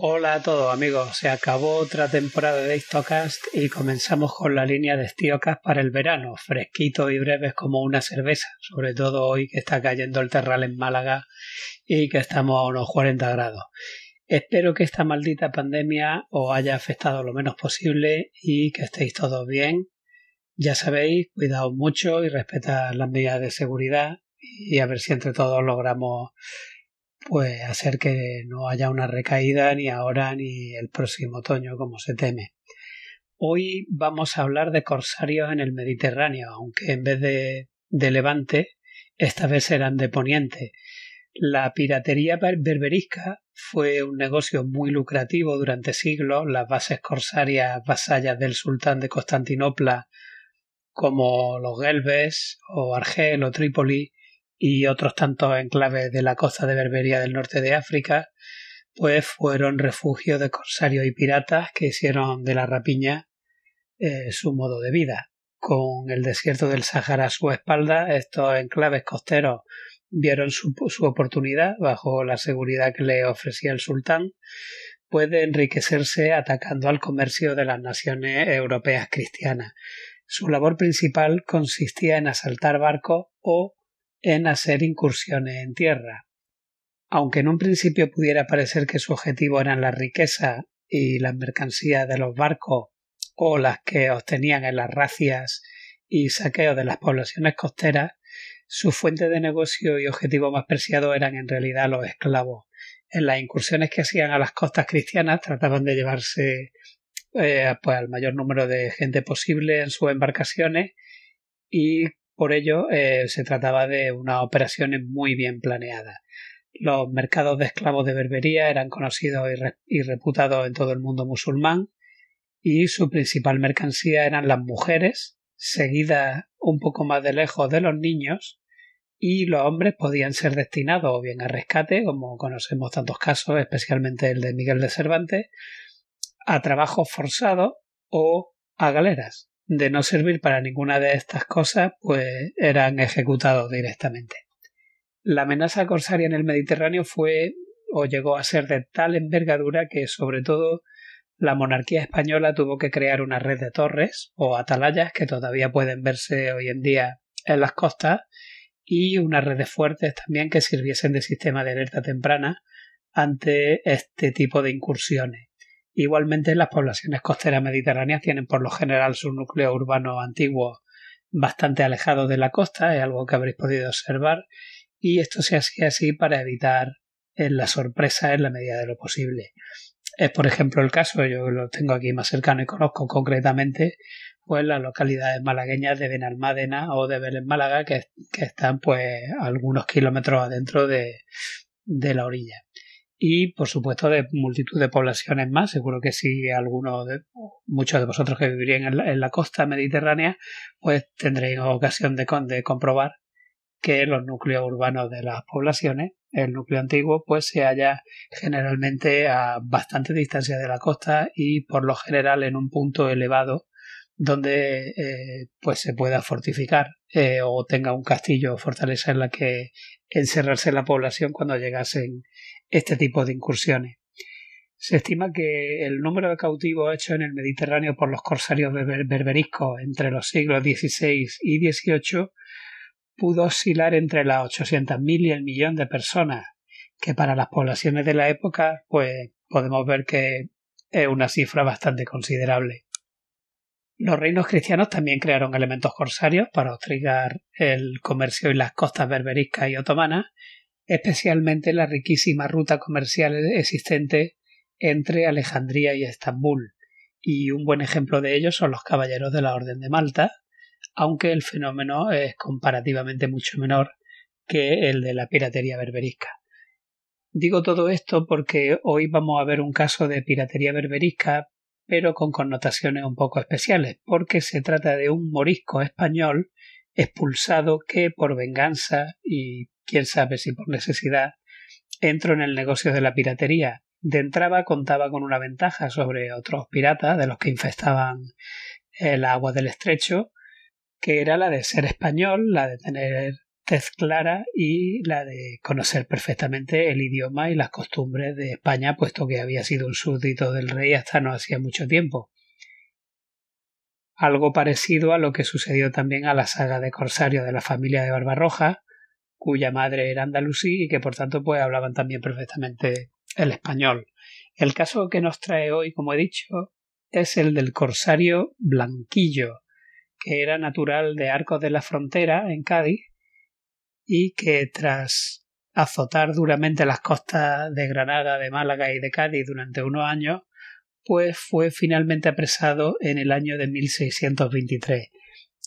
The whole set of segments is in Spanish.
Hola a todos amigos, se acabó otra temporada de Histocast y comenzamos con la línea de Histocast para el verano, fresquito y breves como una cerveza, sobre todo hoy que está cayendo el terral en Málaga y que estamos a unos 40 grados. Espero que esta maldita pandemia os haya afectado lo menos posible y que estéis todos bien. Ya sabéis, cuidaos mucho y respetad las medidas de seguridad y a ver si entre todos logramos pues hacer que no haya una recaída ni ahora ni el próximo otoño como se teme. Hoy vamos a hablar de corsarios en el Mediterráneo, aunque en vez de, de levante, esta vez eran de poniente. La piratería berberisca fue un negocio muy lucrativo durante siglos. Las bases corsarias vasallas del sultán de Constantinopla, como los Gelbes o Argel o Trípoli, y otros tantos enclaves de la costa de Berbería del norte de África, pues fueron refugio de corsarios y piratas que hicieron de la rapiña eh, su modo de vida. Con el desierto del Sahara a su espalda, estos enclaves costeros vieron su, su oportunidad bajo la seguridad que le ofrecía el sultán, pues de enriquecerse atacando al comercio de las naciones europeas cristianas. Su labor principal consistía en asaltar barcos o en hacer incursiones en tierra. Aunque en un principio pudiera parecer que su objetivo eran la riqueza y las mercancías de los barcos o las que obtenían en las racias y saqueos de las poblaciones costeras, su fuente de negocio y objetivo más preciado eran en realidad los esclavos. En las incursiones que hacían a las costas cristianas trataban de llevarse eh, pues, al mayor número de gente posible en sus embarcaciones y por ello, eh, se trataba de unas operaciones muy bien planeadas. Los mercados de esclavos de Berbería eran conocidos y, reputados en todo el mundo musulmán y su principal mercancía eran las mujeres, seguidas un poco más de lejos de los niños, y los hombres podían ser destinados o bien a rescate, como conocemos tantos casos, especialmente el de Miguel de Cervantes, a trabajo forzado o a galeras de no servir para ninguna de estas cosas, pues eran ejecutados directamente. La amenaza corsaria en el Mediterráneo fue o llegó a ser de tal envergadura que sobre todo la monarquía española tuvo que crear una red de torres o atalayas que todavía pueden verse hoy en día en las costas y una red de fuertes también que sirviesen de sistema de alerta temprana ante este tipo de incursiones. Igualmente, las poblaciones costeras mediterráneas tienen por lo general su núcleo urbano antiguo bastante alejado de la costa, es algo que habréis podido observar, y esto se hacía así para evitar eh, la sorpresa en la medida de lo posible. Es, por ejemplo, el caso, yo lo tengo aquí más cercano y conozco concretamente, pues las localidades malagueñas de Benalmádena o de Belén Málaga, que, están pues algunos kilómetros adentro de, de la orilla y por supuesto de multitud de poblaciones más. Seguro que si algunos de muchos de vosotros que vivirían en la, costa mediterránea, pues tendréis ocasión de, comprobar que los núcleos urbanos de las poblaciones, el núcleo antiguo, pues se halla generalmente a bastante distancia de la costa y por lo general en un punto elevado donde eh, pues se pueda fortificar eh, o tenga un castillo o fortaleza en la que encerrarse la población cuando llegasen este tipo de incursiones. Se estima que el número de cautivos hechos en el Mediterráneo por los corsarios berberiscos entre los siglos XVI y XVIII pudo oscilar entre las 800.000 y el millón de personas, que para las poblaciones de la época, pues podemos ver que es una cifra bastante considerable. Los reinos cristianos también crearon elementos corsarios para hostigar el comercio en las costas berberiscas y otomanas, especialmente la riquísima ruta comercial existente entre Alejandría y Estambul, y un buen ejemplo de ello son los caballeros de la Orden de Malta, aunque el fenómeno es comparativamente mucho menor que el de la piratería berberisca. Digo todo esto porque hoy vamos a ver un caso de piratería berberisca, pero con connotaciones un poco especiales, porque se trata de un morisco español expulsado que por venganza y quién sabe si por necesidad entró en el negocio de la piratería. De entraba contaba con una ventaja sobre otros piratas de los que infestaban el agua del estrecho, que era la de ser español, la de tener tez clara y la de conocer perfectamente el idioma y las costumbres de España, puesto que había sido un súbdito del rey hasta no hacía mucho tiempo algo parecido a lo que sucedió también a la saga de Corsario de la familia de Barbarroja, cuya madre era andalusí y que por tanto pues hablaban también perfectamente el español. El caso que nos trae hoy, como he dicho, es el del corsario Blanquillo, que era natural de Arcos de la Frontera, en Cádiz, y que tras azotar duramente las costas de Granada, de Málaga y de Cádiz durante unos años, pues fue finalmente apresado en el año de 1623.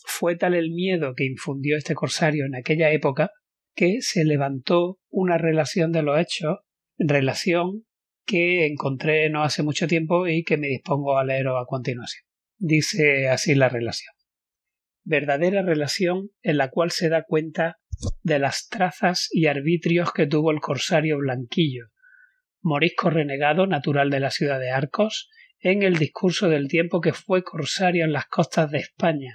Fue tal el miedo que infundió este corsario en aquella época que se levantó una relación de los hechos, relación que encontré no hace mucho tiempo y que me dispongo a leer a continuación. Dice así la relación. Verdadera relación en la cual se da cuenta de las trazas y arbitrios que tuvo el corsario blanquillo, morisco renegado natural de la ciudad de Arcos, en el discurso del tiempo que fue corsario en las costas de España,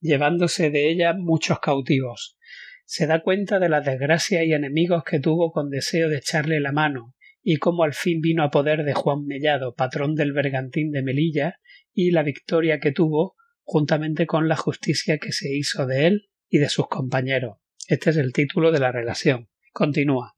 llevándose de ella muchos cautivos. Se da cuenta de las desgracias y enemigos que tuvo con deseo de echarle la mano, y cómo al fin vino a poder de Juan Mellado, patrón del bergantín de Melilla, y la victoria que tuvo, juntamente con la justicia que se hizo de él y de sus compañeros. Este es el título de la relación. Continúa.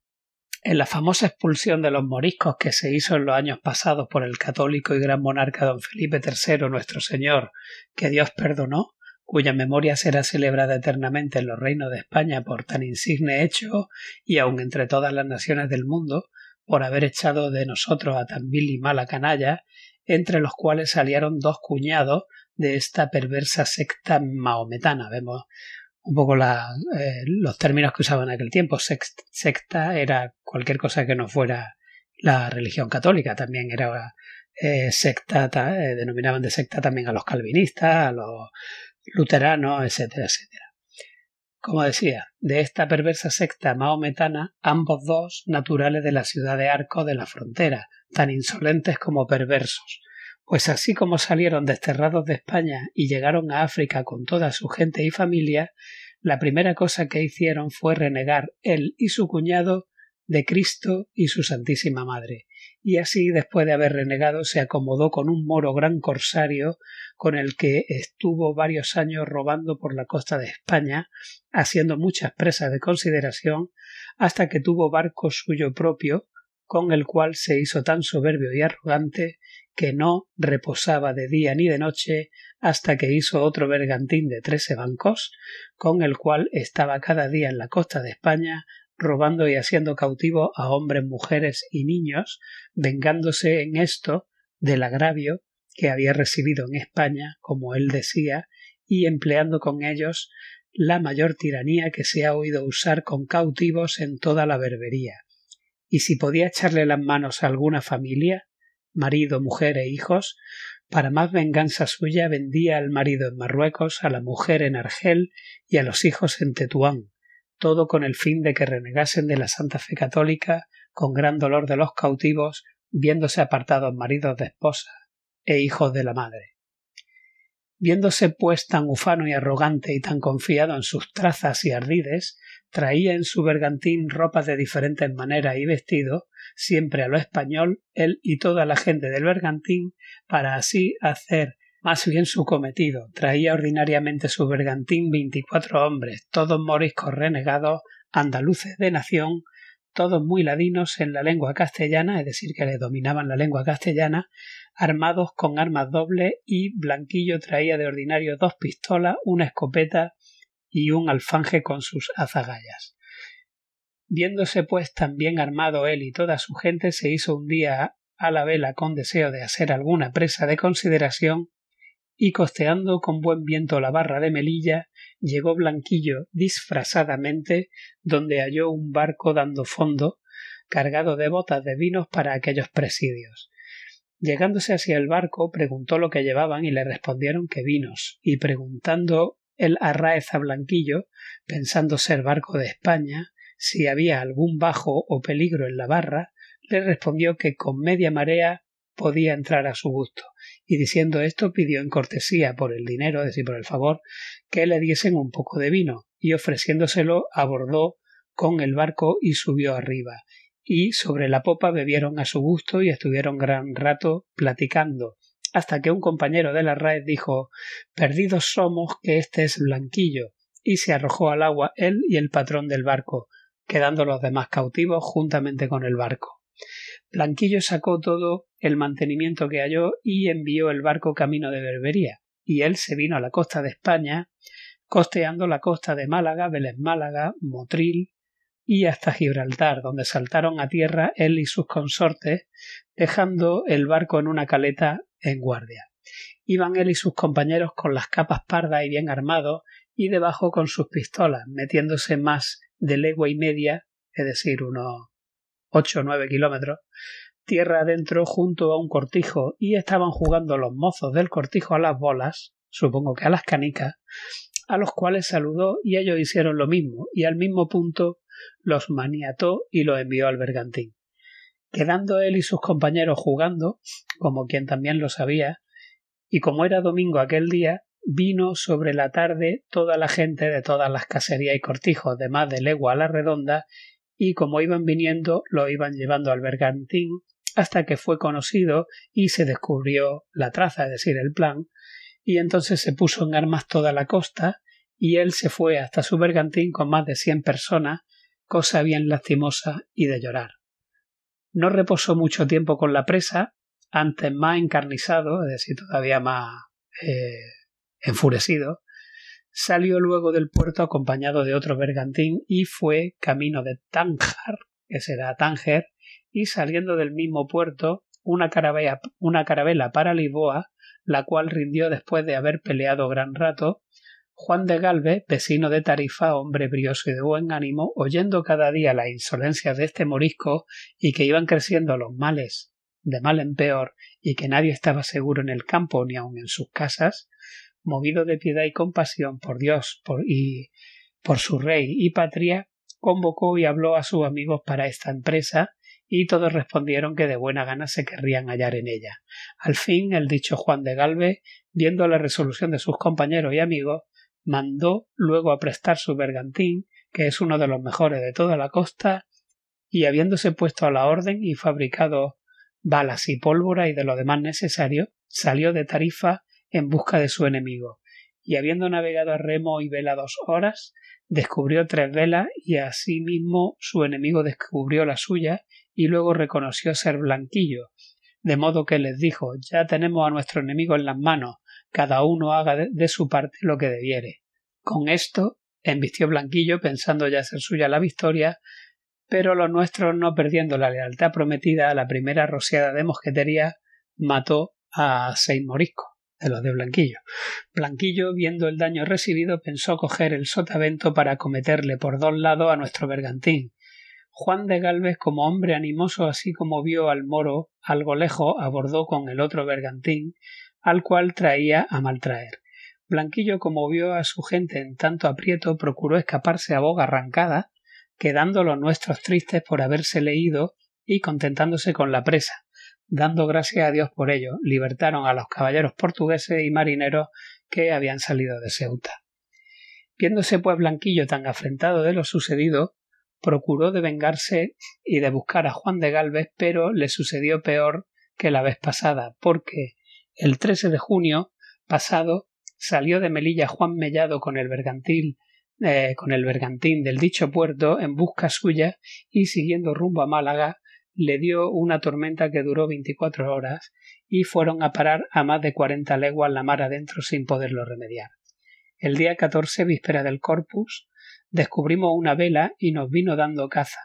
En la famosa expulsión de los moriscos que se hizo en los años pasados por el católico y gran monarca don Felipe III nuestro Señor, que Dios perdonó, cuya memoria será celebrada eternamente en los reinos de España por tan insigne hecho y aun entre todas las naciones del mundo, por haber echado de nosotros a tan vil y mala canalla, entre los cuales salieron dos cuñados de esta perversa secta maometana. Vemos un poco eh, los términos que usaban en aquel tiempo. secta era cualquier cosa que no fuera la religión católica, también era eh, secta, eh, denominaban de secta también a los calvinistas, a los luteranos, etcétera, etcétera. Como decía, de esta perversa secta mahometana, ambos dos naturales de la ciudad de Arco de la Frontera, tan insolentes como perversos, pues así como salieron desterrados de España y llegaron a África con toda su gente y familia, la primera cosa que hicieron fue renegar él y su cuñado de Cristo y su Santísima Madre, y así, después de haber renegado, se acomodó con un moro gran corsario con el que estuvo varios años robando por la costa de España, haciendo muchas presas de consideración, hasta que tuvo barco suyo propio, con el cual se hizo tan soberbio y arrogante que no reposaba de día ni de noche hasta que hizo otro bergantín de trece bancos, con el cual estaba cada día en la costa de España robando y haciendo cautivo a hombres, mujeres y niños, vengándose en esto del agravio que había recibido en España, como él decía, y empleando con ellos la mayor tiranía que se ha oído usar con cautivos en toda la berbería. Y si podía echarle las manos a alguna familia, marido, mujer e hijos, para más venganza suya vendía al marido en Marruecos, a la mujer en Argel y a los hijos en Tetuán, todo con el fin de que renegasen de la Santa Fe Católica, con gran dolor de los cautivos, viéndose apartados maridos de esposa e hijos de la madre. Viéndose pues tan ufano y arrogante y tan confiado en sus trazas y ardides, traía en su bergantín ropas de diferentes maneras y vestido, siempre a lo español, él y toda la gente del bergantín, para así hacer más bien su cometido. Traía ordinariamente su bergantín veinticuatro hombres, todos moriscos renegados, andaluces de nación, todos muy ladinos en la lengua castellana, es decir, que le dominaban la lengua castellana, armados con armas dobles y Blanquillo traía de ordinario dos pistolas, una escopeta y un alfanje con sus azagayas viéndose pues tan bien armado él y toda su gente se hizo un día a la vela con deseo de hacer alguna presa de consideración y costeando con buen viento la barra de Melilla llegó Blanquillo disfrazadamente donde halló un barco dando fondo cargado de botas de vinos para aquellos presidios. Llegándose hacia el barco preguntó lo que llevaban y le respondieron que vinos y preguntando el Arraez a Blanquillo pensando ser barco de España si había algún bajo o peligro en la barra, le respondió que con media marea podía entrar a su gusto, y diciendo esto pidió en cortesía por el dinero, es decir, por el favor, que le diesen un poco de vino, y ofreciéndoselo abordó con el barco y subió arriba, y sobre la popa bebieron a su gusto y estuvieron gran rato platicando, hasta que un compañero de la raíz dijo Perdidos somos que este es blanquillo, y se arrojó al agua él y el patrón del barco, quedando los demás cautivos juntamente con el barco. Blanquillo sacó todo el mantenimiento que halló y envió el barco camino de Berbería, y él se vino a la costa de España, costeando la costa de Málaga, Vélez Málaga, Motril y hasta Gibraltar, donde saltaron a tierra él y sus consortes, dejando el barco en una caleta en guardia. Iban él y sus compañeros con las capas pardas y bien armados, y debajo con sus pistolas, metiéndose más de legua y media, es decir, unos 8 o 9 kilómetros, tierra adentro junto a un cortijo y estaban jugando los mozos del cortijo a las bolas, supongo que a las canicas, a los cuales saludó y ellos hicieron lo mismo y al mismo punto los maniató y los envió al bergantín. Quedando él y sus compañeros jugando, como quien también lo sabía, y como era domingo aquel día, vino sobre la tarde toda la gente de todas las caserías y cortijos de más de legua a la redonda, y como iban viniendo lo iban llevando al bergantín hasta que fue conocido y se descubrió la traza, es decir, el plan, y entonces se puso en armas toda la costa, y él se fue hasta su bergantín con más de cien personas, cosa bien lastimosa y de llorar. No reposó mucho tiempo con la presa, antes más encarnizado, es decir, todavía más eh, enfurecido, salió luego del puerto acompañado de otro bergantín y fue camino de Tánjar, que será Tánger, y saliendo del mismo puerto una carabela, para Lisboa, la cual rindió después de haber peleado gran rato, Juan de Galve, vecino de Tarifa, hombre brioso y de buen ánimo, oyendo cada día las insolencias de este morisco y que iban creciendo los males de mal en peor y que nadie estaba seguro en el campo ni aun en sus casas, movido de piedad y compasión por Dios por, y por su rey y patria, convocó y habló a sus amigos para esta empresa, y todos respondieron que de buena gana se querrían hallar en ella. Al fin el dicho Juan de Galve, viendo la resolución de sus compañeros y amigos, mandó luego a prestar su bergantín, que es uno de los mejores de toda la costa, y habiéndose puesto a la orden y fabricado balas y pólvora y de lo demás necesario, salió de Tarifa en busca de su enemigo, y habiendo navegado a remo y vela dos horas, descubrió tres velas y asimismo su enemigo descubrió la suya y luego reconoció ser Blanquillo, de modo que les dijo ya tenemos a nuestro enemigo en las manos, cada uno haga de, su parte lo que debiere. Con esto embistió Blanquillo pensando ya ser suya la victoria, pero los nuestros, no perdiendo la lealtad prometida a la primera rociada de mosquetería, mató a seis moriscos de los de Blanquillo. Blanquillo, viendo el daño recibido, pensó coger el sotavento para acometerle por dos lados a nuestro bergantín. Juan de Galvez, como hombre animoso, así como vio al moro, algo lejos, abordó con el otro bergantín, al cual traía a maltraer. Blanquillo, como vio a su gente en tanto aprieto, procuró escaparse a boga arrancada, quedando los nuestros tristes por haberse leído y contentándose con la presa dando gracias a Dios por ello, libertaron a los caballeros portugueses y marineros que habían salido de Ceuta. Viéndose pues Blanquillo tan afrentado de lo sucedido, procuró de vengarse y de buscar a Juan de Galvez, pero le sucedió peor que la vez pasada, porque el 13 de junio pasado salió de Melilla Juan Mellado con el bergantín eh, con el bergantín del dicho puerto en busca suya y siguiendo rumbo a Málaga le dio una tormenta que duró veinticuatro horas y fueron a parar a más de cuarenta leguas la mar adentro sin poderlo remediar. El día catorce, víspera del Corpus, descubrimos una vela y nos vino dando caza,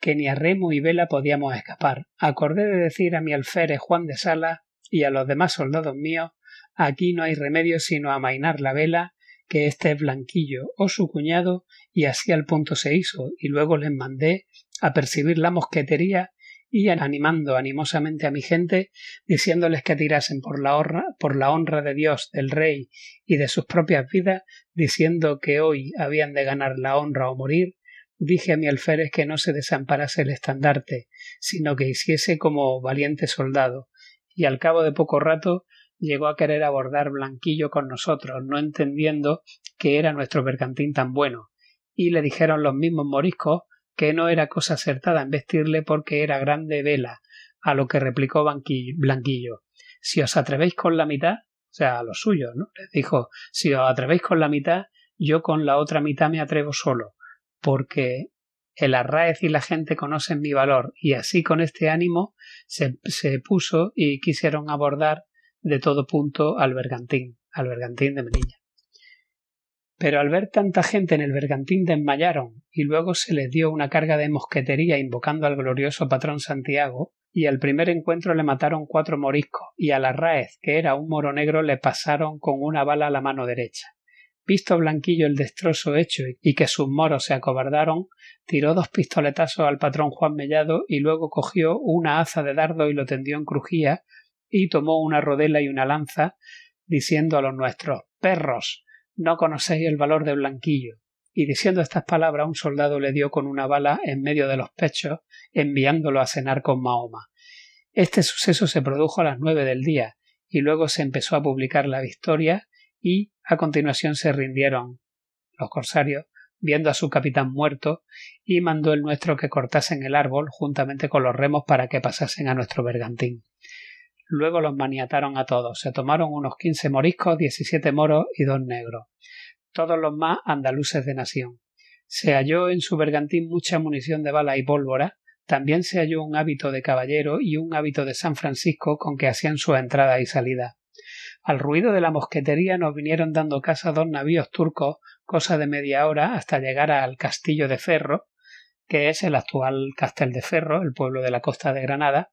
que ni a remo y vela podíamos escapar. Acordé de decir a mi alférez Juan de Sala y a los demás soldados míos, aquí no hay remedio sino amainar la vela, que este es Blanquillo o su cuñado, y así al punto se hizo, y luego les mandé a percibir la mosquetería y animando animosamente a mi gente, diciéndoles que tirasen por la, honra, por la honra de Dios, del Rey y de sus propias vidas, diciendo que hoy habían de ganar la honra o morir, dije a mi alférez que no se desamparase el estandarte, sino que hiciese como valiente soldado, y al cabo de poco rato llegó a querer abordar Blanquillo con nosotros, no entendiendo que era nuestro bergantín tan bueno, y le dijeron los mismos moriscos que no era cosa acertada en vestirle porque era grande vela, a lo que replicó Blanquillo. Si os atrevéis con la mitad, o sea, a los suyos, ¿no? Les dijo, si os atrevéis con la mitad, yo con la otra mitad me atrevo solo, porque el arraez y la gente conocen mi valor, y así con este ánimo se, se puso y quisieron abordar de todo punto al bergantín, al bergantín de Melilla pero al ver tanta gente en el bergantín desmayaron y luego se les dio una carga de mosquetería invocando al glorioso patrón Santiago, y al primer encuentro le mataron cuatro moriscos y a raez, que era un moro negro, le pasaron con una bala a la mano derecha. Visto Blanquillo el destrozo hecho y que sus moros se acobardaron, tiró dos pistoletazos al patrón Juan Mellado y luego cogió una haza de dardo y lo tendió en crujía y tomó una rodela y una lanza, diciendo a los nuestros perros no conocéis el valor de Blanquillo. Y diciendo estas palabras un soldado le dio con una bala en medio de los pechos, enviándolo a cenar con Mahoma. Este suceso se produjo a las nueve del día, y luego se empezó a publicar la victoria, y a continuación se rindieron los corsarios, viendo a su capitán muerto, y mandó el nuestro que cortasen el árbol juntamente con los remos para que pasasen a nuestro bergantín. Luego los maniataron a todos. Se tomaron unos quince moriscos, diecisiete moros y dos negros. Todos los más andaluces de nación. Se halló en su bergantín mucha munición de bala y pólvora. También se halló un hábito de caballero y un hábito de San Francisco con que hacían su entrada y salida. Al ruido de la mosquetería nos vinieron dando casa dos navíos turcos, cosa de media hora hasta llegar al castillo de Ferro, que es el actual Castel de Ferro, el pueblo de la costa de Granada,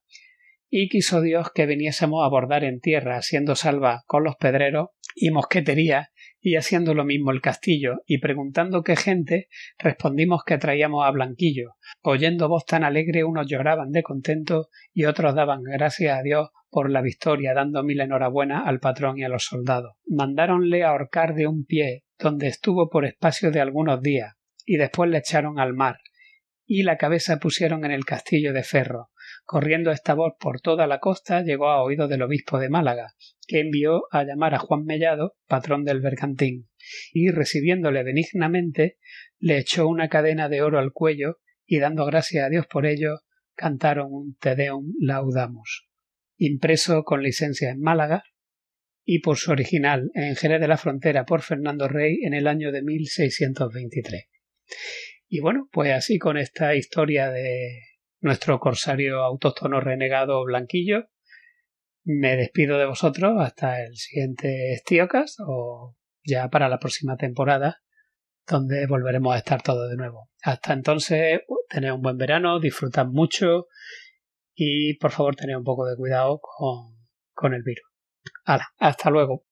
y quiso Dios que viniésemos a bordar en tierra haciendo salva con los pedreros y mosquetería y haciendo lo mismo el castillo y preguntando qué gente respondimos que traíamos a Blanquillo. Oyendo voz tan alegre unos lloraban de contento y otros daban gracias a Dios por la victoria dando mil enhorabuena al patrón y a los soldados. Mandáronle ahorcar de un pie donde estuvo por espacio de algunos días y después le echaron al mar y la cabeza pusieron en el castillo de Ferro Corriendo esta voz por toda la costa llegó a oídos del obispo de Málaga, que envió a llamar a Juan Mellado, patrón del bergantín, y recibiéndole benignamente, le echó una cadena de oro al cuello y dando gracias a Dios por ello, cantaron un Te Deum Laudamus, impreso con licencia en Málaga y por su original en Jerez de la Frontera por Fernando Rey en el año de 1623. Y bueno, pues así con esta historia de nuestro corsario autóctono renegado blanquillo. Me despido de vosotros hasta el siguiente Estiocas o ya para la próxima temporada, donde volveremos a estar todos de nuevo. Hasta entonces, uh, tened un buen verano, disfrutad mucho y por favor tened un poco de cuidado con, el virus. hasta luego.